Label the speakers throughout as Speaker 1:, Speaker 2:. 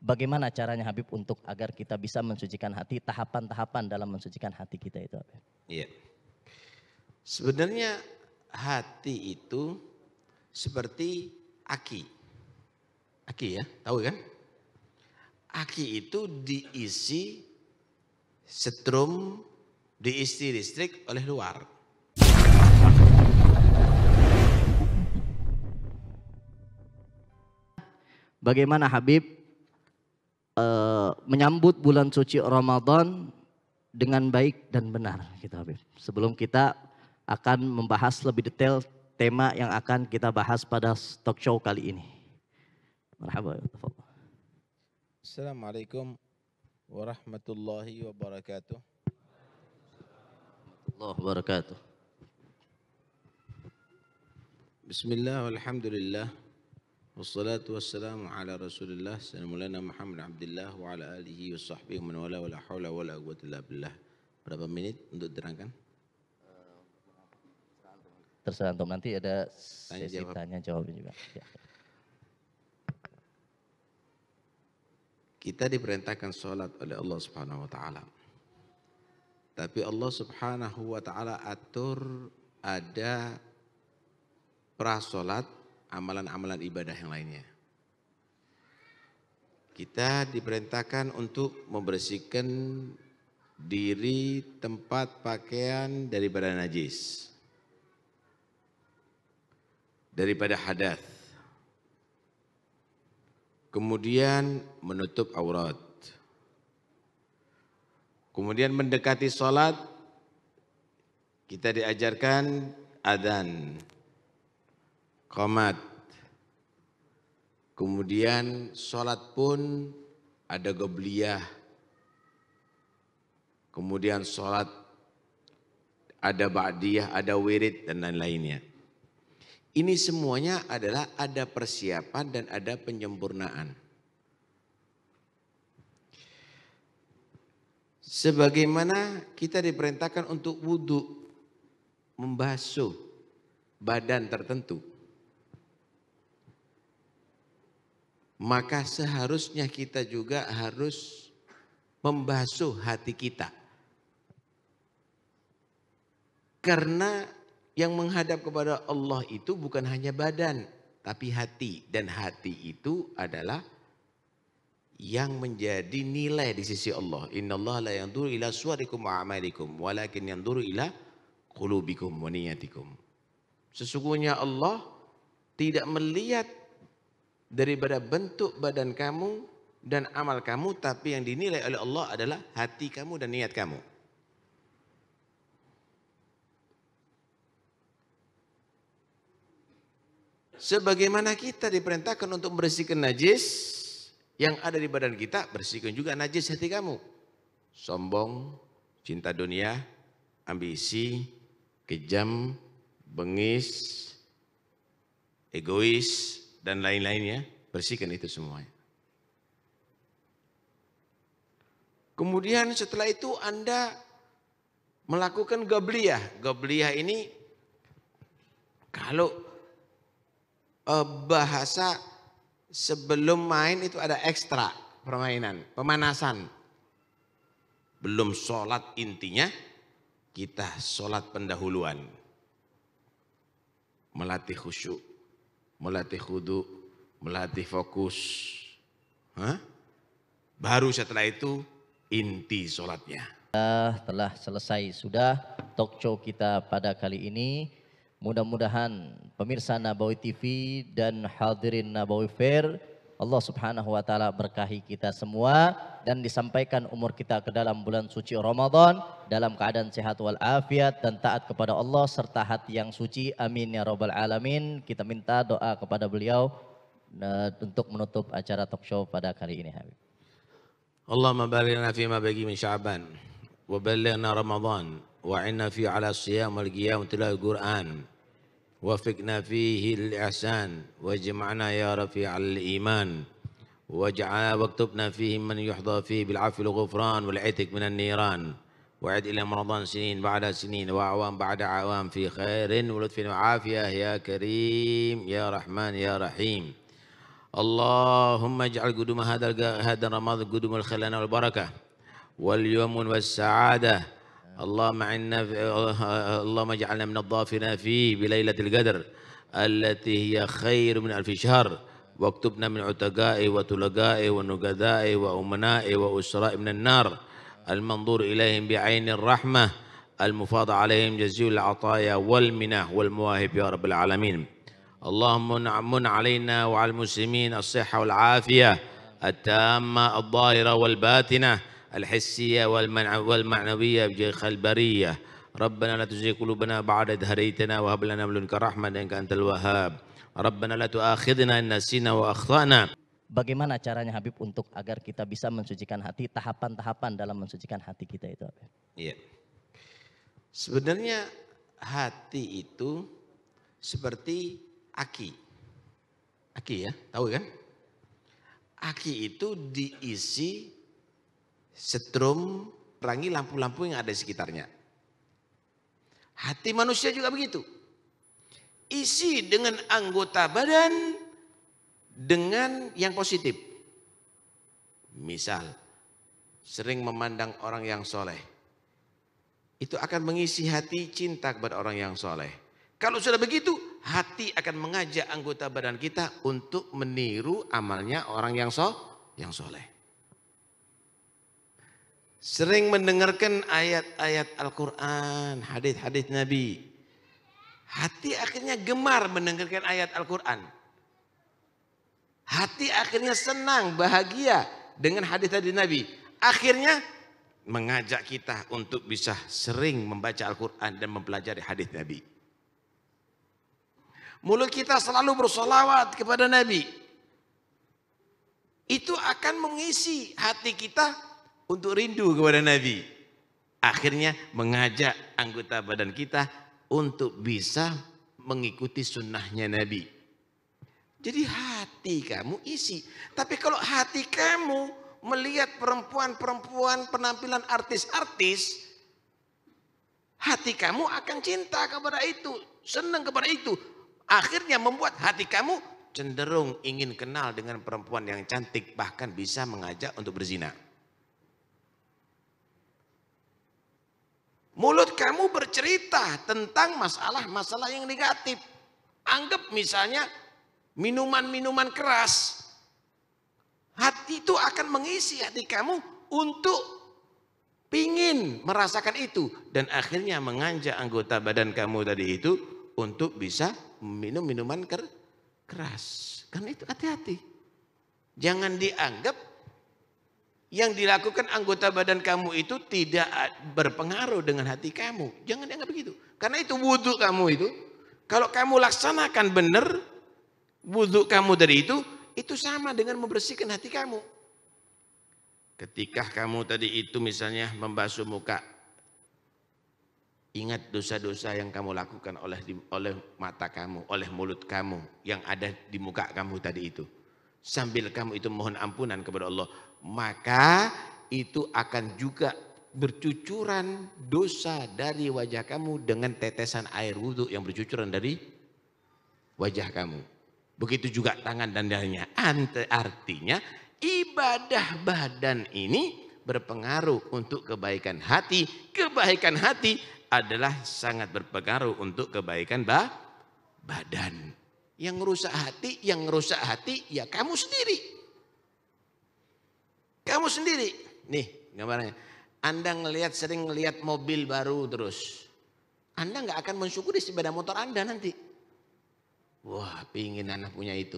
Speaker 1: Bagaimana caranya Habib untuk agar kita bisa mensucikan hati, tahapan-tahapan dalam mensucikan hati kita itu apa?
Speaker 2: Iya. Sebenarnya hati itu seperti aki. Aki ya, tahu kan? Aki itu diisi setrum diisi listrik oleh luar.
Speaker 1: Bagaimana Habib Eh, menyambut bulan suci Ramadan dengan baik dan benar gitu Habib. Sebelum kita akan membahas lebih detail tema yang akan kita bahas pada talk show kali ini. Merhaba.
Speaker 2: Assalamualaikum warahmatullahi wabarakatuh.
Speaker 1: Allah wabarakatuh.
Speaker 2: Bismillah, alhamdulillah. Wassalatu wassalamu ala rasulillah Sayyidina Muhammad Abdullah wa ala alihi wa sahbihi man wala wala la hawla wa la illa billah. Berapa menit untuk terangkan?
Speaker 1: Terserah antum nanti ada
Speaker 2: sesi tanya jawab juga. Ya. Kita diperintahkan sholat oleh Allah Subhanahu wa taala. Tapi Allah Subhanahu wa taala atur ada prasolat amalan-amalan ibadah yang lainnya. Kita diperintahkan untuk membersihkan diri tempat pakaian daripada najis. Daripada hadath. Kemudian menutup aurat. Kemudian mendekati sholat, kita diajarkan adhan komat. Kemudian sholat pun ada gobliyah. Kemudian sholat ada ba'diyah, ada wirid dan lain-lainnya. Ini semuanya adalah ada persiapan dan ada penyempurnaan. Sebagaimana kita diperintahkan untuk wudhu, membasuh badan tertentu. maka seharusnya kita juga harus membasuh hati kita. Karena yang menghadap kepada Allah itu bukan hanya badan, tapi hati. Dan hati itu adalah yang menjadi nilai di sisi Allah. Inna Allah la duru ila suarikum wa amalikum, walakin duru ila kulubikum wa niyatikum. Sesungguhnya Allah tidak melihat daripada bentuk badan kamu dan amal kamu tapi yang dinilai oleh Allah adalah hati kamu dan niat kamu. Sebagaimana kita diperintahkan untuk membersihkan najis yang ada di badan kita, bersihkan juga najis hati kamu. Sombong, cinta dunia, ambisi, kejam, bengis, egois, dan lain-lainnya, bersihkan itu semuanya. Kemudian setelah itu Anda melakukan gabliyah. Gabliyah ini kalau eh, bahasa sebelum main itu ada ekstra permainan, pemanasan. Belum sholat intinya, kita sholat pendahuluan. Melatih khusyuk melatih khudu, melatih fokus. Hah? Baru setelah itu inti sholatnya. Telah
Speaker 1: selesai sudah talk show kita pada kali ini. Mudah-mudahan pemirsa Nabawi TV dan hadirin Nabawi Fair Allah Subhanahu wa taala berkahi kita semua dan disampaikan umur kita ke dalam bulan suci Ramadan dalam keadaan sehat wal afiat dan taat kepada Allah serta hati yang suci. Amin ya rabbal alamin. Kita minta doa kepada beliau eh, untuk menutup acara talk show pada kali ini Habib.
Speaker 2: Allahumma fi ma bagi min Sya'ban wa Ramadhan, Ramadan wa 'inna fi 'ala siyam wal qiyam al Qur'an. وفقنا فيه الإحسان واجمعنا يا رفيع الإيمان واجعلنا واكتبنا فيه من يحظى فيه بالعفو والغفران والعتق من النيران وعد إلى مرضان سنين بعد سنين وأعوام بعد أعوام في خير ولطف وعافية يا كريم يا رحمن يا رحيم اللهم اجعل قدوم هذا هذا رمضان قدوم الخير والبركة واليوم والسعادة اللهم عنا اللهم اجعلنا من الضافنا فيه بليلة القدر التي هي خير من ألف شهر واكتبنا من عتقاء وتلقاء ونقذاء وأمناء وأسراء من النار المنظور إليهم بعين الرحمة المفاض عليهم جزيل العطايا والمنح والمواهب يا رب العالمين اللهم من علينا وعلى المسلمين الصحة والعافية التامة الظاهرة والباتنة الحسية والمعنوية بشيخ البرية ربنا لا تزغ قلوبنا بعد إذ هديتنا وهب لنا من لدنك رحمة إنك أنت الوهاب ربنا لا تؤاخذنا إن نسينا وأخطأنا
Speaker 1: Bagaimana caranya Habib untuk agar kita bisa mensucikan hati, tahapan-tahapan dalam mensucikan hati kita itu?
Speaker 2: Iya. Sebenarnya hati itu seperti aki. Aki ya, tahu kan? Aki itu diisi setrum, rangi lampu-lampu yang ada di sekitarnya. Hati manusia juga begitu. Isi dengan anggota badan dengan yang positif. Misal, sering memandang orang yang soleh. Itu akan mengisi hati cinta kepada orang yang soleh. Kalau sudah begitu, hati akan mengajak anggota badan kita untuk meniru amalnya orang yang so, yang soleh sering mendengarkan ayat-ayat Al-Quran, hadis-hadis Nabi. Hati akhirnya gemar mendengarkan ayat Al-Quran. Hati akhirnya senang, bahagia dengan hadis hadis Nabi. Akhirnya mengajak kita untuk bisa sering membaca Al-Quran dan mempelajari hadis Nabi. Mulut kita selalu bersolawat kepada Nabi. Itu akan mengisi hati kita untuk rindu kepada Nabi. Akhirnya mengajak anggota badan kita untuk bisa mengikuti sunnahnya Nabi. Jadi hati kamu isi. Tapi kalau hati kamu melihat perempuan-perempuan penampilan artis-artis, hati kamu akan cinta kepada itu, senang kepada itu. Akhirnya membuat hati kamu cenderung ingin kenal dengan perempuan yang cantik, bahkan bisa mengajak untuk berzina. Mulut kamu bercerita tentang masalah-masalah yang negatif. Anggap misalnya minuman-minuman keras. Hati itu akan mengisi hati kamu untuk pingin merasakan itu. Dan akhirnya menganjak anggota badan kamu tadi itu untuk bisa minum minuman keras. Karena itu hati-hati. Jangan dianggap yang dilakukan anggota badan kamu itu tidak berpengaruh dengan hati kamu. Jangan dianggap begitu. Karena itu wudhu kamu itu. Kalau kamu laksanakan benar wudhu kamu dari itu, itu sama dengan membersihkan hati kamu. Ketika kamu tadi itu misalnya membasuh muka, ingat dosa-dosa yang kamu lakukan oleh oleh mata kamu, oleh mulut kamu yang ada di muka kamu tadi itu sambil kamu itu mohon ampunan kepada Allah, maka itu akan juga bercucuran dosa dari wajah kamu dengan tetesan air wudhu yang bercucuran dari wajah kamu. Begitu juga tangan dan dahinya. Artinya ibadah badan ini berpengaruh untuk kebaikan hati. Kebaikan hati adalah sangat berpengaruh untuk kebaikan badan. Yang rusak hati, yang rusak hati ya kamu sendiri. Kamu sendiri. Nih gambarnya. Anda ngelihat sering ngelihat mobil baru terus. Anda nggak akan mensyukuri sepeda motor Anda nanti. Wah, pingin anak punya itu.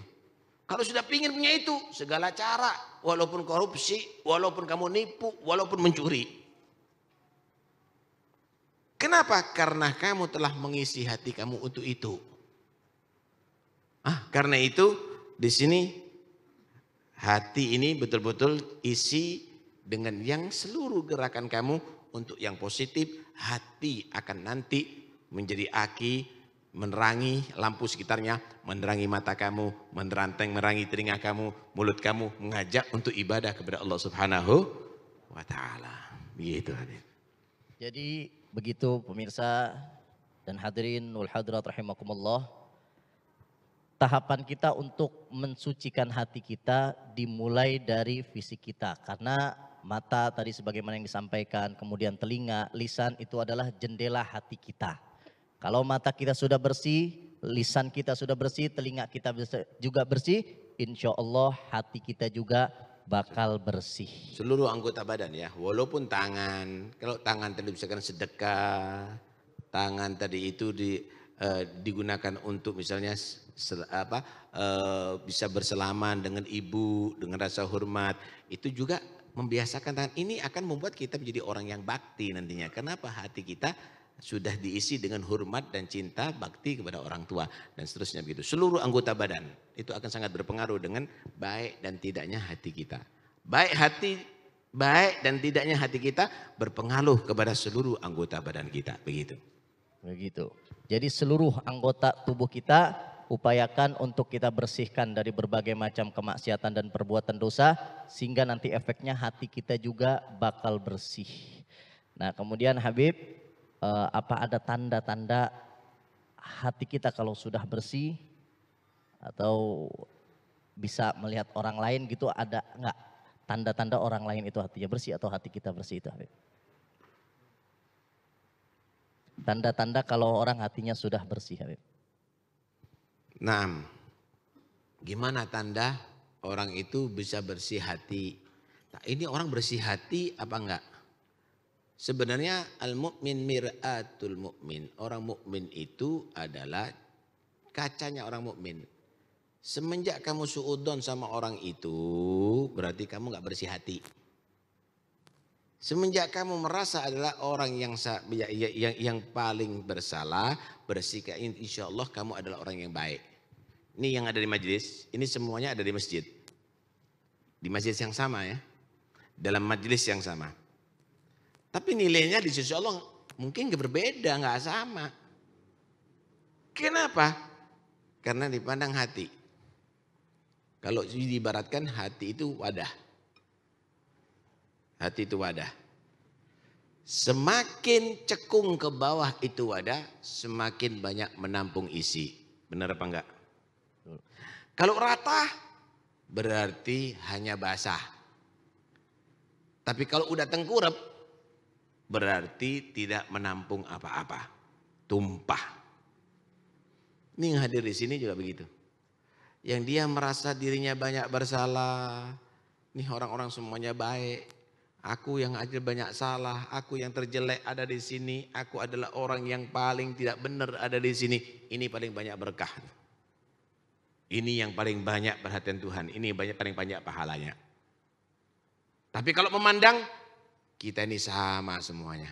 Speaker 2: Kalau sudah pingin punya itu, segala cara, walaupun korupsi, walaupun kamu nipu, walaupun mencuri. Kenapa? Karena kamu telah mengisi hati kamu untuk itu. Ah, karena itu di sini hati ini betul-betul isi dengan yang seluruh gerakan kamu untuk yang positif, hati akan nanti menjadi aki, menerangi lampu sekitarnya, menerangi mata kamu, meneranteng, merangi telinga kamu, mulut kamu, mengajak untuk ibadah kepada Allah Subhanahu wa taala. Begitu hadir.
Speaker 1: Jadi begitu pemirsa dan hadirin wal hadirat rahimakumullah tahapan kita untuk mensucikan hati kita dimulai dari fisik kita karena mata tadi sebagaimana yang disampaikan kemudian telinga lisan itu adalah jendela hati kita kalau mata kita sudah bersih lisan kita sudah bersih telinga kita juga bersih insya Allah hati kita juga bakal
Speaker 2: bersih seluruh anggota badan ya walaupun tangan kalau tangan tadi misalkan sedekah tangan tadi itu di Eh, digunakan untuk misalnya sel, apa eh, bisa berselaman dengan ibu dengan rasa hormat itu juga membiasakan tangan ini akan membuat kita menjadi orang yang bakti nantinya kenapa hati kita sudah diisi dengan hormat dan cinta bakti kepada orang tua dan seterusnya begitu seluruh anggota badan itu akan sangat berpengaruh dengan baik dan tidaknya hati kita baik hati baik dan tidaknya hati kita berpengaruh kepada seluruh anggota badan kita begitu Begitu. Jadi seluruh anggota tubuh
Speaker 1: kita upayakan untuk kita bersihkan dari berbagai macam kemaksiatan dan perbuatan dosa sehingga nanti efeknya hati kita juga bakal bersih. Nah, kemudian Habib, eh, apa ada tanda-tanda hati kita kalau sudah bersih atau bisa melihat orang lain gitu ada nggak tanda-tanda orang lain itu hatinya bersih atau hati kita bersih itu Habib? Tanda-tanda kalau orang hatinya sudah bersih Habib.
Speaker 2: Nah, gimana tanda orang itu bisa bersih hati? Nah, ini orang bersih hati apa enggak? Sebenarnya al-mu'min mir'atul mu'min. Orang mukmin itu adalah kacanya orang mukmin. Semenjak kamu suudon sama orang itu, berarti kamu enggak bersih hati. Semenjak kamu merasa adalah orang yang ya, ya, yang, yang, paling bersalah, bersikap insya Allah kamu adalah orang yang baik. Ini yang ada di majelis, ini semuanya ada di masjid. Di masjid yang sama ya, dalam majelis yang sama. Tapi nilainya di sisi Allah mungkin berbeda, gak sama. Kenapa? Karena dipandang hati. Kalau diibaratkan hati itu wadah Hati itu wadah. Semakin cekung ke bawah itu wadah, semakin banyak menampung isi. Benar apa enggak? Kalau rata, berarti hanya basah. Tapi kalau udah tengkurap, berarti tidak menampung apa-apa. Tumpah. Ini yang hadir di sini juga begitu. Yang dia merasa dirinya banyak bersalah. Nih orang-orang semuanya baik Aku yang ada banyak salah, aku yang terjelek ada di sini, aku adalah orang yang paling tidak benar ada di sini. Ini paling banyak berkah. Ini yang paling banyak perhatian Tuhan, ini banyak paling banyak pahalanya. Tapi kalau memandang, kita ini sama semuanya.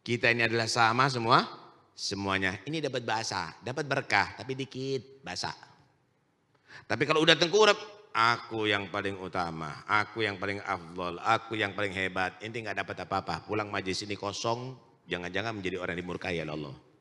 Speaker 2: Kita ini adalah sama semua, semuanya. Ini dapat bahasa, dapat berkah, tapi dikit bahasa. Tapi kalau udah tengkurap, aku yang paling utama, aku yang paling afdol, aku yang paling hebat. Ini nggak dapat apa-apa. Pulang majlis ini kosong, jangan-jangan menjadi orang yang dimurkai ya Allah.